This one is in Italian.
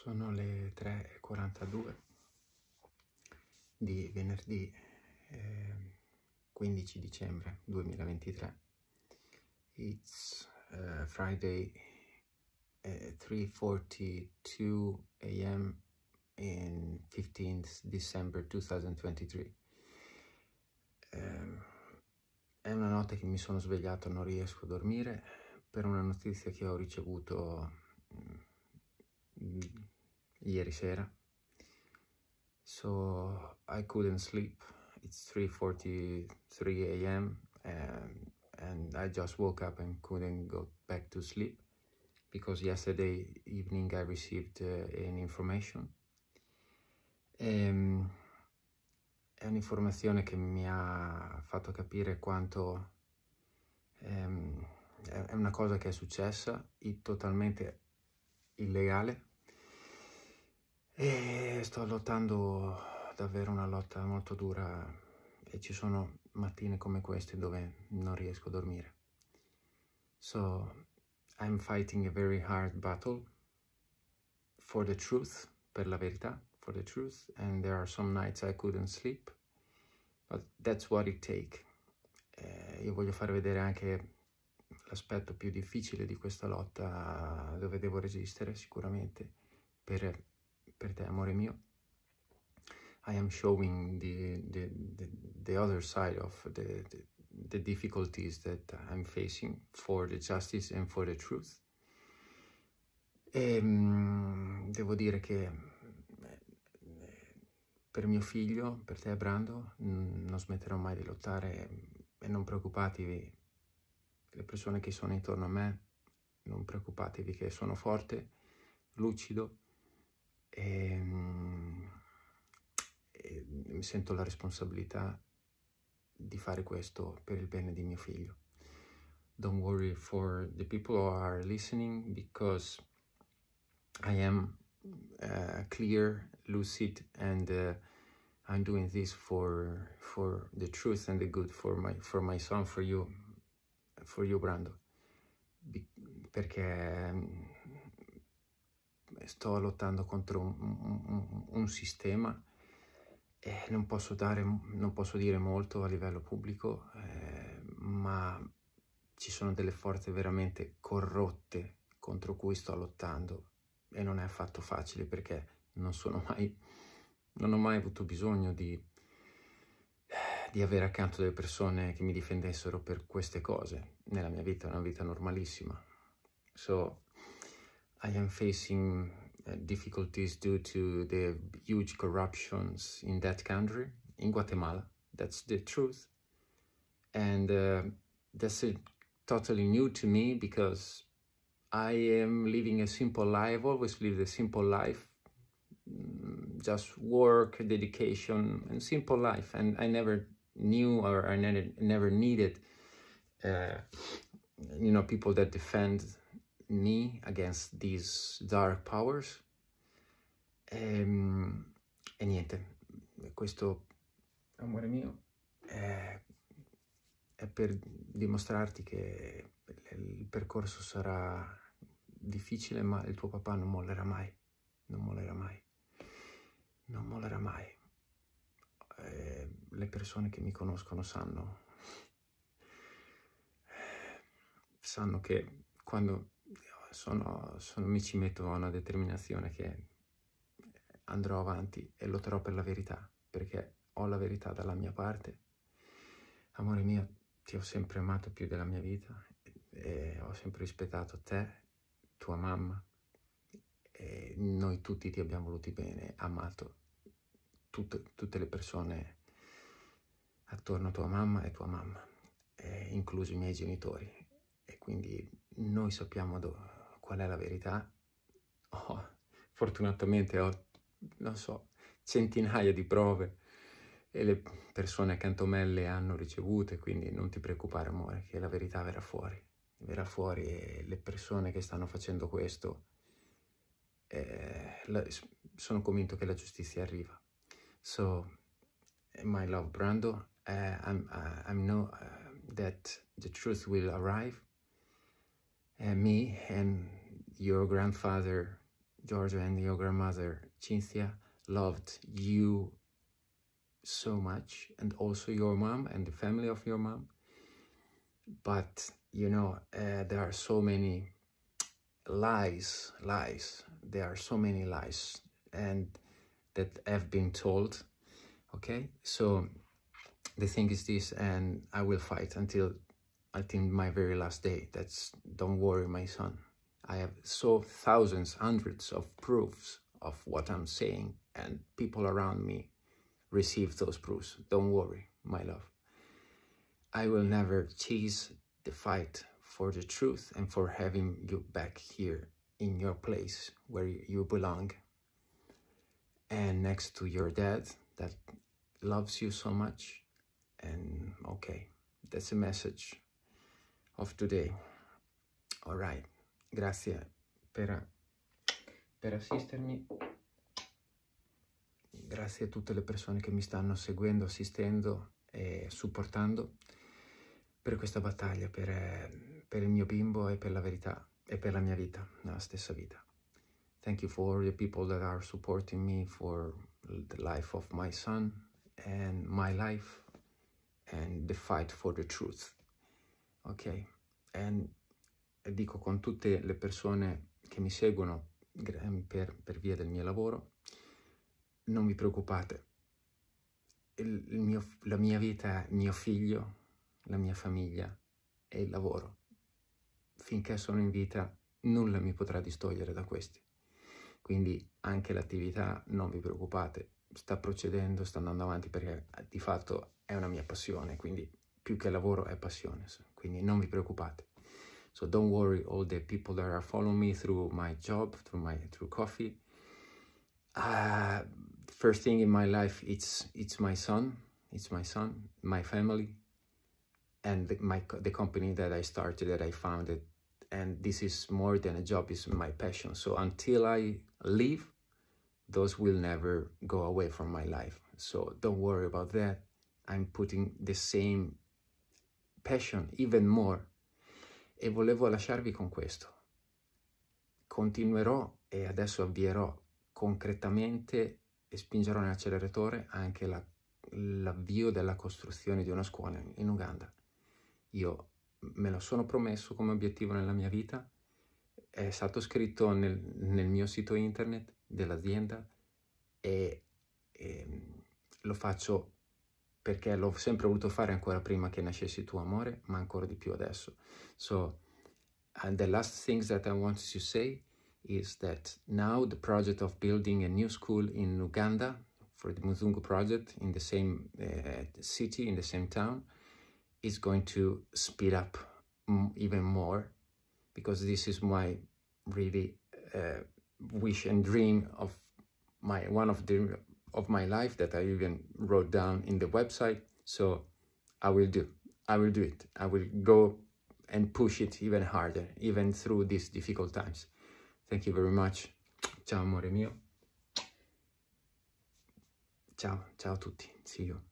Sono le 3.42 di venerdì ehm, eh, 15 dicembre 2023. It's uh, Friday uh, 3.42 a.m. in 15th December 2023. Um, ehm, è una notte che mi sono svegliato, non riesco a dormire, per una notizia che ho ricevuto mm, Mm, ieri sera. So I couldn't sleep. It's 3.43 a.m. And, and I just woke up and couldn't go back to sleep because yesterday evening I received uh, an information. Um, è un'informazione che mi ha fatto capire quanto um, è una cosa che è successa, è totalmente illegale, e sto lottando davvero una lotta molto dura e ci sono mattine come queste dove non riesco a dormire. So, I'm fighting a very hard battle for the truth, per la verità, for the truth, and there are some nights I couldn't sleep, but that's what it takes. Eh, io voglio far vedere anche l'aspetto più difficile di questa lotta dove devo resistere sicuramente per per te, amore mio. I am showing the, the, the, the other side of the, the, the difficulties that I'm facing for the justice and for the truth. E ehm, devo dire che eh, per mio figlio, per te Brando, mm, non smetterò mai di lottare e non preoccupatevi, le persone che sono intorno a me, non preoccupatevi che sono forte, lucido, e, ehm, e ehm, mi sento la responsabilità di fare questo per il bene di mio figlio. Don't worry for the people who are listening because I am uh, clear, lucid and uh, I'm doing this for for the truth and the good for my for my son for you for you Brando Be perché sto lottando contro un, un, un sistema e non posso, dare, non posso dire molto a livello pubblico, eh, ma ci sono delle forze veramente corrotte contro cui sto lottando e non è affatto facile perché non sono mai, non ho mai avuto bisogno di, di avere accanto delle persone che mi difendessero per queste cose nella mia vita, è una vita normalissima. So, I am facing uh, difficulties due to the huge corruptions in that country, in Guatemala. That's the truth. And uh, that's totally new to me because I am living a simple life, always live a simple life, mm, just work, dedication, and simple life. And I never knew or I never needed, uh, you know, people that defend me against these dark powers. E, ehm, e niente, questo, amore mio, è, è per dimostrarti che il percorso sarà difficile, ma il tuo papà non mollerà mai, non mollerà mai, non mollerà mai. Eh, le persone che mi conoscono sanno, sanno che quando sono, sono, mi ci metto a una determinazione che andrò avanti e lotterò per la verità, perché ho la verità dalla mia parte. Amore mio, ti ho sempre amato più della mia vita e ho sempre rispettato te, tua mamma, e noi tutti ti abbiamo voluti bene, amato tutte, tutte le persone attorno a tua mamma e tua mamma, e inclusi i miei genitori. E quindi noi sappiamo dove qual è la verità? Oh, fortunatamente ho, non so, centinaia di prove e le persone accanto a me le hanno ricevute, quindi non ti preoccupare amore, che la verità verrà fuori. Verrà fuori e le persone che stanno facendo questo eh, la, sono convinto che la giustizia arriva. So, my love Brando, uh, I'm, uh, I'm know uh, eh, that the truth will arrive. Uh, me and your grandfather, Giorgio, and your grandmother, Cynthia loved you so much and also your mom and the family of your mom. But, you know, uh, there are so many lies, lies. There are so many lies and that have been told, okay? So the thing is this, and I will fight until, I think my very last day. That's, don't worry, my son. I have so thousands, hundreds of proofs of what I'm saying and people around me receive those proofs. Don't worry, my love. I will never cease the fight for the truth and for having you back here in your place where you belong and next to your dad that loves you so much. And okay, that's a message of today. All right. Grazie per, per assistermi. Grazie a tutte le persone che mi stanno seguendo, assistendo e supportando per questa battaglia, per, per il mio bimbo e per la verità e per la mia vita, la stessa vita. Thank you for the people that are supporting me for the life of my son and my life and the fight for the truth. Okay? And dico con tutte le persone che mi seguono ehm, per, per via del mio lavoro, non vi preoccupate, il, il mio, la mia vita, mio figlio, la mia famiglia e il lavoro. Finché sono in vita nulla mi potrà distogliere da questi. Quindi anche l'attività, non vi preoccupate, sta procedendo, sta andando avanti perché eh, di fatto è una mia passione, quindi più che lavoro è passione, quindi non vi preoccupate. So don't worry, all the people that are following me through my job, through my through coffee. Uh, first thing in my life, it's it's my son, it's my son, my family, and the, my the company that I started, that I founded, and this is more than a job; it's my passion. So until I leave, those will never go away from my life. So don't worry about that. I'm putting the same passion, even more, e volevo lasciarvi con questo. Continuerò e adesso avvierò concretamente e spingerò nell'acceleratore anche la, l'avvio della costruzione di una scuola in Uganda. Io me lo sono promesso come obiettivo nella mia vita, è stato scritto nel, nel mio sito internet dell'azienda e, e ehm, lo faccio perché l'ho sempre voluto fare ancora prima che nascessi tuo amore, ma ancora di più adesso. So, and uh, the last things that I wanted to say is that now the project of building a new school in Uganda for the Muzungu project in the same uh, city, in the same town, is going to speed up even more because this is my really uh, wish and dream of my one of the of my life that I even wrote down in the website. So I will do. I will do it. I will go and push it even harder, even through these difficult times. Thank you very much. Ciao amore mio. Ciao, ciao a tutti. See you.